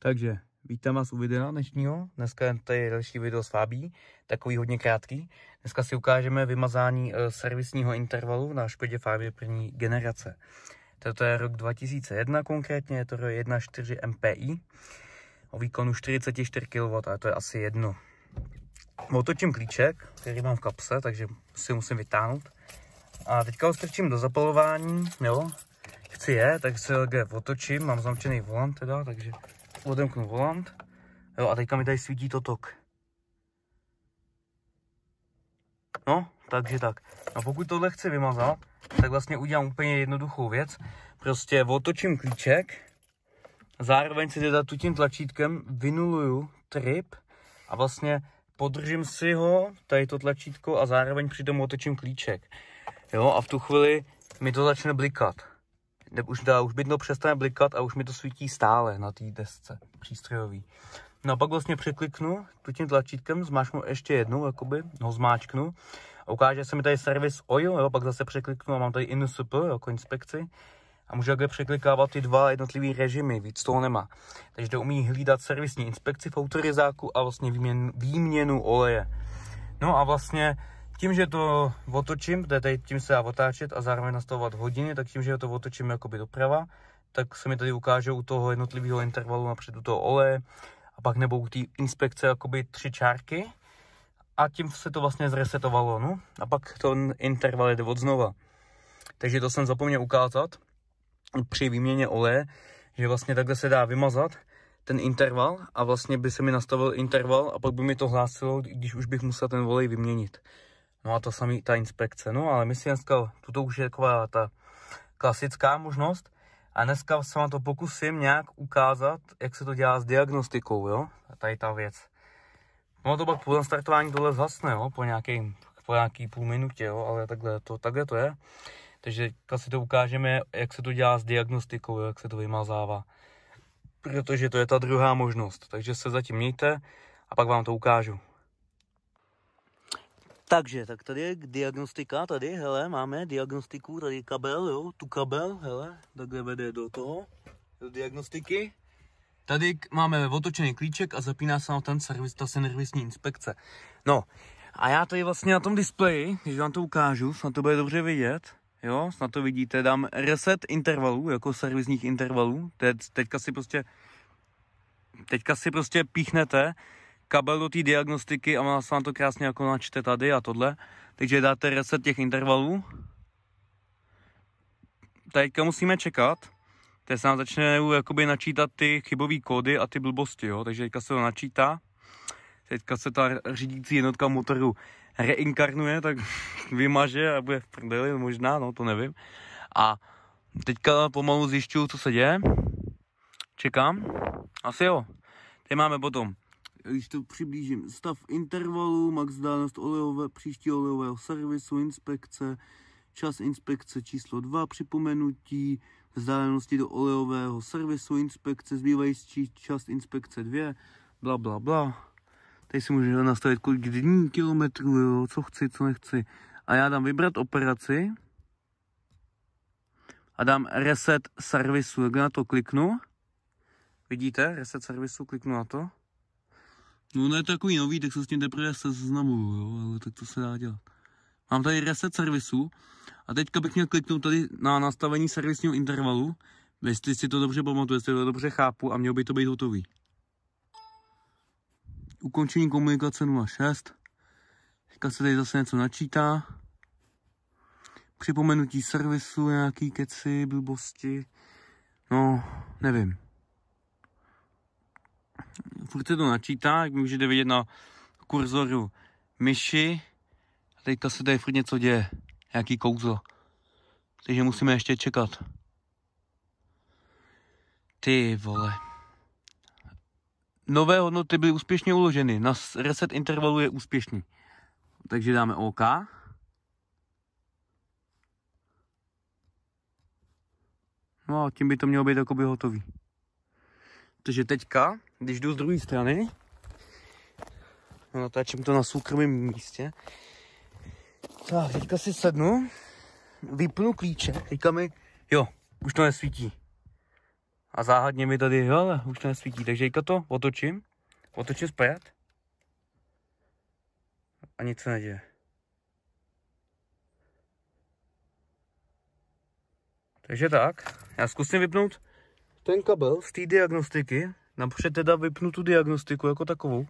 Takže vítám vás u videa dnešního. Dneska je tady další video s Fábí, takový hodně krátký. Dneska si ukážeme vymazání eh, servisního intervalu na Škodě Fábě první generace. Toto je rok 2001 konkrétně, je to 1.4 MPI o výkonu 44 kW, a to je asi jedno. Otočím klíček, který mám v kapse, takže si musím vytáhnout. A teďka ho strčím do zapalování, jo, chci je, tak se LG otočím, mám zamčený volant teda, takže odemknu volant, jo, a teďka mi tady svítí to tok. No, takže tak. A pokud tohle chci vymazat, tak vlastně udělám úplně jednoduchou věc. Prostě otočím klíček, zároveň si teda tím tlačítkem vynuluju trip a vlastně podržím si ho, tady to tlačítko a zároveň přitom otočím klíček. Jo, a v tu chvíli mi to začne blikat ne, už, dá, už bydno přestane blikat a už mi to svítí stále na té desce přístrojový. No a pak vlastně překliknu tu tím tlačítkem, zmáčknu ještě jednou, jakoby, ho no, zmáčknu a ukáže se mi tady servis oil, jo, pak zase překliknu a mám tady INSP, jako inspekci a můžu takhle překlikávat ty dva jednotlivý režimy, víc toho nemá. Takže to umí hlídat servisní inspekci v autorizáku a vlastně výměn, výměnu oleje. No a vlastně tím, že to otočím, tady tím se dá otáčet a zároveň nastavovat hodiny, tak tím, že to otočím jakoby doprava, tak se mi tady ukáže u toho jednotlivého intervalu napřed u toho oleje a pak nebo u té inspekce jakoby tři čárky a tím se to vlastně zresetovalo, no. A pak ten interval jde od znova. Takže to jsem zapomněl ukázat při výměně oleje, že vlastně takhle se dá vymazat ten interval a vlastně by se mi nastavil interval a pak by mi to hlásilo, když už bych musel ten volej vyměnit. No a to samý ta inspekce. No ale my si dneska, tuto už je taková ta klasická možnost. A dneska se vám to pokusím nějak ukázat, jak se to dělá s diagnostikou, jo? Tady ta věc. No to pak po startování dole zhasne, jo? Po, nějaký, po nějaký půl minutě, jo? Ale takhle to, takhle to je. Takže teďka si to ukážeme, jak se to dělá s diagnostikou, jo? jak se to vymazává. Protože to je ta druhá možnost. Takže se zatím mějte a pak vám to ukážu. Takže, tak tady je diagnostika, tady, hele, máme diagnostiku, tady kabel, jo, tu kabel, hele, takhle vede do toho, do diagnostiky. Tady máme otočený klíček a zapíná se na ten servis, ta servisní inspekce. No, a já tady vlastně na tom displeji, když vám to ukážu, snad to bude dobře vidět, jo, snad to vidíte, dám reset intervalů, jako servisních intervalů, Teď, teďka si prostě, teďka si prostě píchnete, kabel do té diagnostiky a má se vám to krásně jako načte tady a tohle. Takže dáte reset těch intervalů. Teďka musíme čekat. Teď se nám začne jakoby načítat ty chybové kódy a ty blbosti, jo? takže teďka se to načítá. Teďka se ta řídící jednotka motoru reinkarnuje, tak vymaže a bude v prdeli, no možná, no to nevím. A teďka pomalu zjišťuju, co se děje. Čekám. Asi jo. Teď máme potom když to přiblížím, stav intervalu, max dálnost olejové, příští olejového servisu, inspekce, čas inspekce číslo 2, připomenutí vzdálenosti do olejového servisu, inspekce, zbývající čas inspekce 2, bla, bla, bla. Tady si můžu nastavit kolik dní, kilometrů, jo, co chci, co nechci. A já dám vybrat operaci a dám reset servisu. Jak na to kliknu, vidíte, reset servisu, kliknu na to No, ne no, takový nový, tak se s tím teprve seznamuju, jo, ale tak to se dá dělat. Mám tady reset servisu a teďka bych měl kliknout tady na nastavení servisního intervalu, jestli si to dobře pamatuju, jestli to dobře chápu a mělo by to být hotový. Ukončení komunikace 06. Teďka se tady zase něco načítá. Připomenutí servisu, nějaký keci, blbosti. No, nevím furt se to načítá, jak můžete vidět na kurzoru myši. A teďka se tady furt něco děje, nějaký kouzlo. Takže musíme ještě čekat. Ty vole. Nové hodnoty byly úspěšně uloženy. Na reset intervalu je úspěšný. Takže dáme OK. No a tím by to mělo být jakoby hotový. Takže teďka, když jdu z druhé strany, no, natáčím to na soukromém místě, tak teďka si sednu, vypnu klíče, teďka mi, jo, už to nesvítí. A záhadně mi tady, jo, už to nesvítí, takže teďka to otočím, otočím zpět a nic se neděje. Takže tak, já zkusím vypnout ten kabel z té diagnostiky, napřed teda vypnu tu diagnostiku jako takovou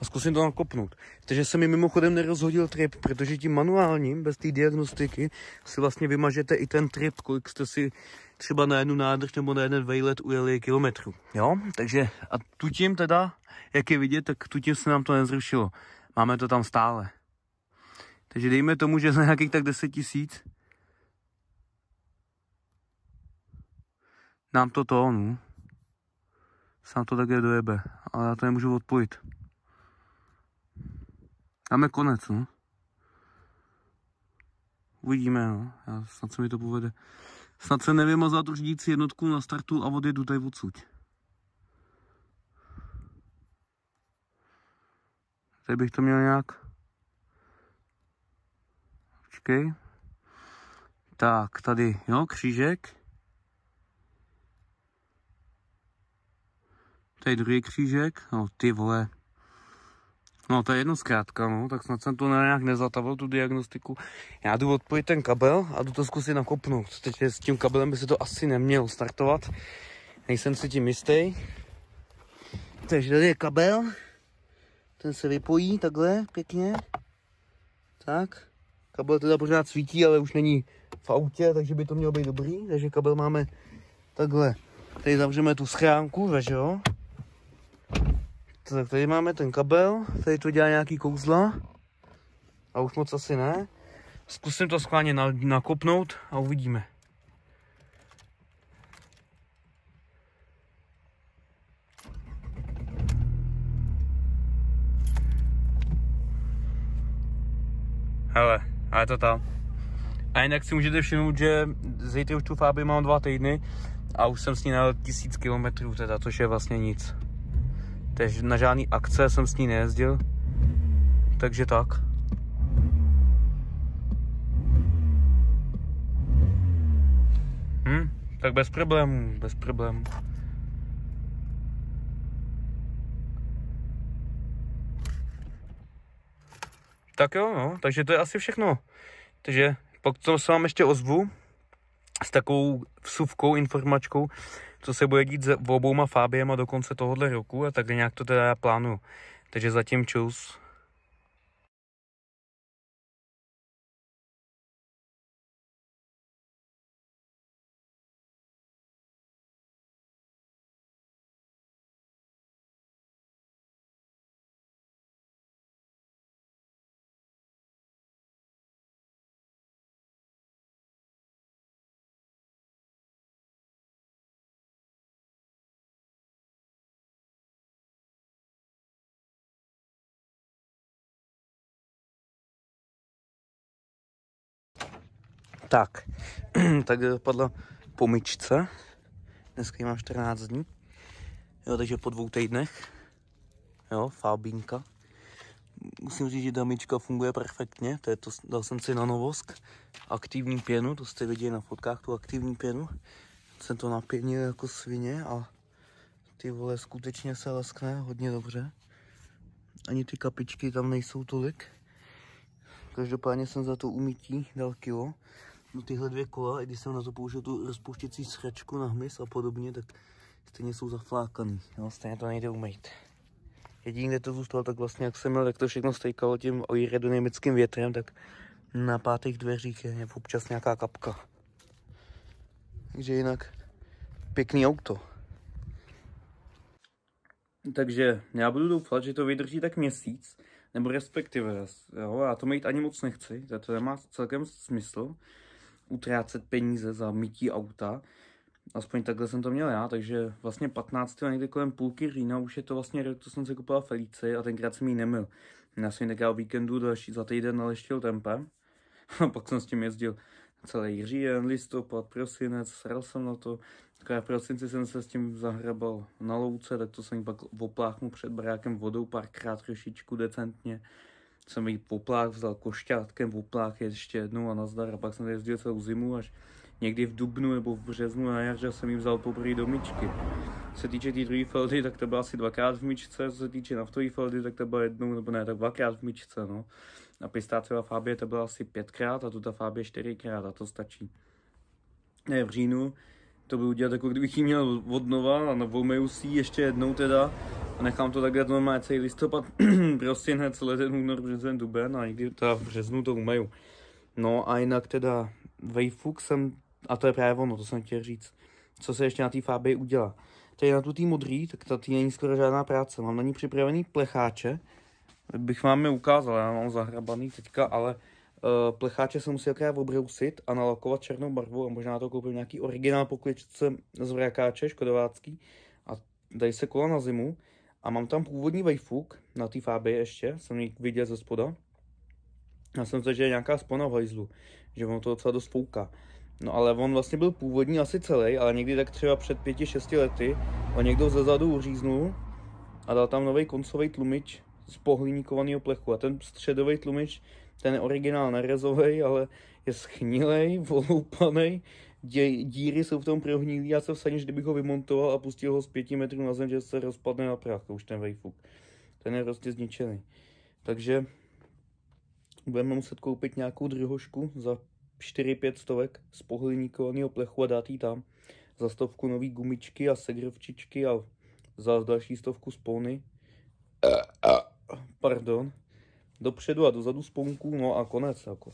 a zkusím to nakopnout. Takže se mi mimochodem nerozhodil trip, protože tím manuálním, bez té diagnostiky, si vlastně vymažete i ten trip, kolik jste si třeba na jednu nádrž nebo na jeden vejlet ujeli kilometru. Jo, takže a tutím teda, jak je vidět, tak tutím se nám to nezrušilo. Máme to tam stále. Takže dejme tomu, že za nějakých tak 10 tisíc Dám to to, no. Sám to také dojebe, ale já to nemůžu odpojit. Dáme konec, no. Uvidíme, no. Já, snad se mi to povede. Snad se nevím, za to řídící jednotku na startu a odjedu tady odsud. Tady bych to měl nějak... Počkej. Tak, tady, jo, křížek. Tady druhý křížek, no ty vole. No to je jedno zkrátka, no, tak snad jsem to nějak nezatavil, tu diagnostiku. Já jdu odpojit ten kabel a jdu to zkusit nakopnout. Teď s tím kabelem by se to asi nemělo startovat. Nejsem si tím jistý. Takže tady je kabel. Ten se vypojí takhle pěkně. Tak. Kabel teda pořád svítí, ale už není v autě, takže by to mělo být dobrý. Takže kabel máme takhle. Tady zavřeme tu schránku, že jo? tak tady máme ten kabel, tady to dělá nějaký kouzla. A už moc asi ne. Zkusím to skláně nakopnout a uvidíme. Hele, a je to tam. A jinak si můžete všimnout, že zítra už tu fáby mám dva týdny a už jsem s ní na tisíc kilometrů, teda, což je vlastně nic takže na žádný akce jsem s ní nejezdil, takže tak. Hm, tak bez problémů, bez problémů. Tak jo, no, takže to je asi všechno. Takže pokud se vám ještě ozvu s takovou vsuvkou, informačkou, co se bude dít s obouma Fábiem a do konce tohohle roku a tak nějak to teda já plánuju. Takže zatím čus. Tak, tak dopadla eh, pomyčce. Dneska ji mám 14 dní. Jo, takže po dvou týdnech. Jo, fábínka. Musím říct, že damička funguje perfektně. To je to, dal jsem si na novosk. Aktivní pěnu, to jste viděli na fotkách, tu aktivní pěnu. Jsem to napěnil jako svině a ty vole, skutečně se leskne hodně dobře. Ani ty kapičky tam nejsou tolik. Každopádně jsem za to umítí dal kilo. No tyhle dvě kola, i když jsem na to použil tu rozpouštěcí sračku na hmyz a podobně, tak stejně jsou zaflákaný. No, stejně to nejde umýt. Jediný, kde to zůstalo, tak vlastně, jak jsem měl, tak to všechno stejkalo tím aerodynamickým větrem, tak na pátých dveřích je občas nějaká kapka. Takže jinak pěkný auto. Takže já budu doufat, že to vydrží tak měsíc, nebo respektive, jo, já to mít ani moc nechci, to nemá celkem smysl utrácet peníze za mytí auta. Aspoň takhle jsem to měl já, takže vlastně 15. a někde kolem půlky října už je to vlastně rok, co jsem si kupoval Felici a tenkrát jsem ji nemil. Já jsem ji o víkendu další za týden naleštil tempem a pak jsem s tím jezdil celý říjen, listopad, prosinec, sral jsem na to. Takové v prosinci jsem se s tím zahrabal na louce, tak to jsem pak opláchnul před barákem vodou párkrát trošičku decentně jsem jí poplák, vzal košťátkem, poplách ještě jednou a nazdar. A pak jsem jezdil celou zimu až někdy v dubnu nebo v březnu na jaře jsem jí vzal poprvé do myčky. Co se týče té tý druhé feldy, tak to byla asi dvakrát v myčce, co se týče naftové feldy, tak to byla jednou, nebo ne, tak dvakrát v myčce, no. A pistáciová fábie to byla asi pětkrát a ta fábie čtyřikrát a to stačí. Ne, v říjnu to budu udělat jako kdybych ji měl odnova a na si ještě jednou teda a nechám to takhle normálně celý listopad, prostě ne celý ten únor, březen, duben a někdy teda v březnu to umeju. No a jinak teda Vejfuk jsem, a to je právě ono, to jsem chtěl říct, co se ještě na té fábě udělá. Tady na tu tý modrý, tak ta tý není skoro žádná práce. Mám na ní připravený plecháče, bych vám je ukázal, já mám zahrabaný teďka, ale uh, plecháče jsem musel krát obrousit a nalakovat černou barvu a možná to koupím nějaký originál pokličce z vrakáče, škodovácký a dají se kola na zimu a mám tam původní vejfuk na té fábě ještě, jsem ji viděl ze spoda. Já jsem se, že je nějaká spona v hajzlu, že on to docela dost fouká. No ale on vlastně byl původní asi celý, ale někdy tak třeba před pěti, šesti lety ho někdo ze zadu uříznul a dal tam nový koncový tlumič z pohliníkovaného plechu. A ten středový tlumič, ten originál nerezový, ale je schnilej, voloupanej, dě, díry jsou v tom prohnilý, já se vsadím, že kdybych ho vymontoval a pustil ho z pěti metrů na zem, že se rozpadne na prach, už ten vejfuk. Ten je prostě zničený. Takže budeme muset koupit nějakou drhošku za 4-5 stovek z pohliníkovaného plechu a dát jí tam. Za stovku nový gumičky a segrovčičky a za další stovku spony. Pardon. Dopředu a dozadu sponků, no a konec jako.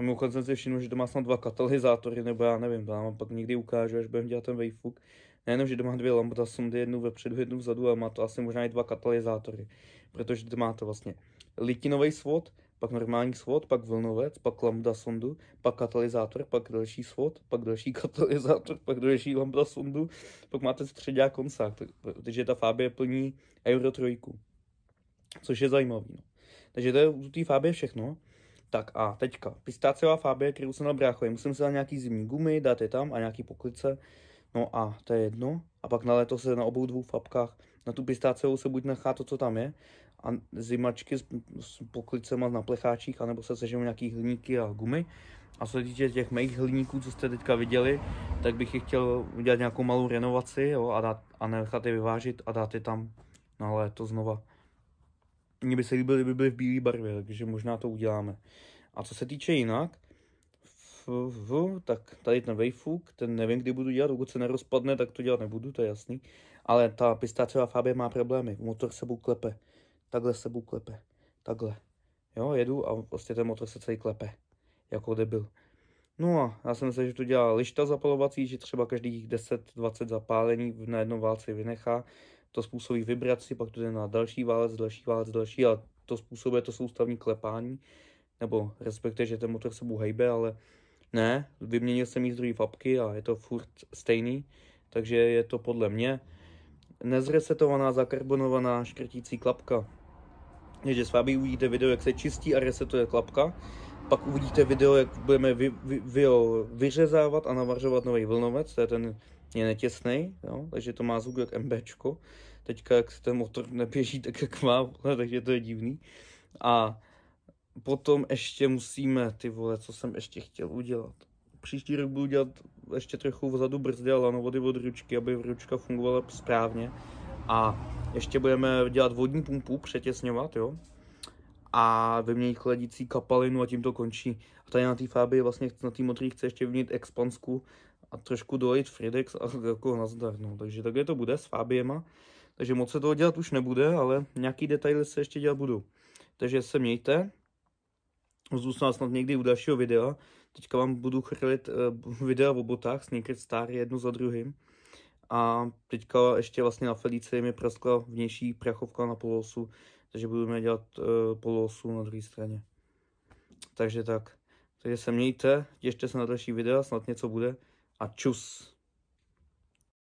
A mimochodem jsem si všiml, že má snad dva katalyzátory, nebo já nevím, to vám pak někdy ukážu, až budeme dělat ten vejfuk. Nejenom, že to má dvě lambda sundy, jednu vepředu, jednu vzadu, ale má to asi možná i dva katalyzátory. Protože to máte vlastně litinový svod, pak normální svod, pak vlnovec, pak lambda sondu, pak katalyzátor, pak další svod, pak další katalyzátor, pak další lambda sondu, pak máte a koncák, takže ta fábie plní Euro 3, což je zajímavé. No. Takže to je u té fábie všechno. Tak a teďka, pistáciová fábie, kterou jsem nabral, musím si dát nějaký zimní gumy, dát je tam a nějaký poklice. No a to je jedno. A pak na léto se na obou dvou fabkách, na tu pistáciovou se buď nechá to, co tam je, a zimačky s, s poklicema na plecháčích, anebo se sežijou nějaký hliníky a gumy. A co se týče těch mých hliníků, co jste teďka viděli, tak bych je chtěl udělat nějakou malou renovaci jo, a, dát, a nechat je vyvážit a dát je tam na léto znova. Mně by se líbily, kdyby byly v bílé barvě, takže možná to uděláme. A co se týče jinak, f, tak tady ten Wayfuk, ten nevím, kdy budu dělat, dokud se nerozpadne, tak to dělat nebudu, to je jasný. Ale ta pistáčová fábě má problémy, motor sebou klepe, takhle sebou klepe, takhle. Jo, jedu a prostě ten motor se celý klepe, jako debil. No a já jsem se, že to dělá lišta zapalovací, že třeba každých 10-20 zapálení na jednom válci vynechá to způsobí vibraci, pak to jde na další válec, další válec, další a to způsobuje to soustavní klepání, nebo respektive, že ten motor se hejbe, ale ne, vyměnil jsem druhé fabky a je to furt stejný, takže je to podle mě nezresetovaná, zakarbonovaná škrtící klapka. Takže s vámi uvidíte video, jak se čistí a resetuje klapka, pak uvidíte video, jak budeme vy, vy, vy, vyřezávat a navařovat nový vlnovec, to je ten je netěsný, jo? takže to má zvuk jak MBčko. Teďka, jak ten motor neběží tak, jak má, takže to je divný. A potom ještě musíme, ty vole, co jsem ještě chtěl udělat. Příští rok budu dělat ještě trochu vzadu brzdy a lanovody od ručky, aby ručka fungovala správně. A ještě budeme dělat vodní pumpu, přetěsňovat, jo. A vyměnit chladící kapalinu a tím to končí. A tady na té fábě vlastně na té motorí chce ještě vyměnit expansku, a trošku dojít Fridex a jako nazdar, no. Takže takhle to bude s Fabiema. Takže moc se toho dělat už nebude, ale nějaký detaily se ještě dělat budou. Takže se mějte. Zůstane snad někdy u dalšího videa. Teďka vám budu chrlit uh, videa o botách, sneaker star jedno za druhým. A teďka ještě vlastně na Felice mi praskla vnější prachovka na polosu, takže budeme dělat uh, eh, polosu na druhé straně. Takže tak. Takže se mějte, těšte se na další videa, snad něco bude. Tchus.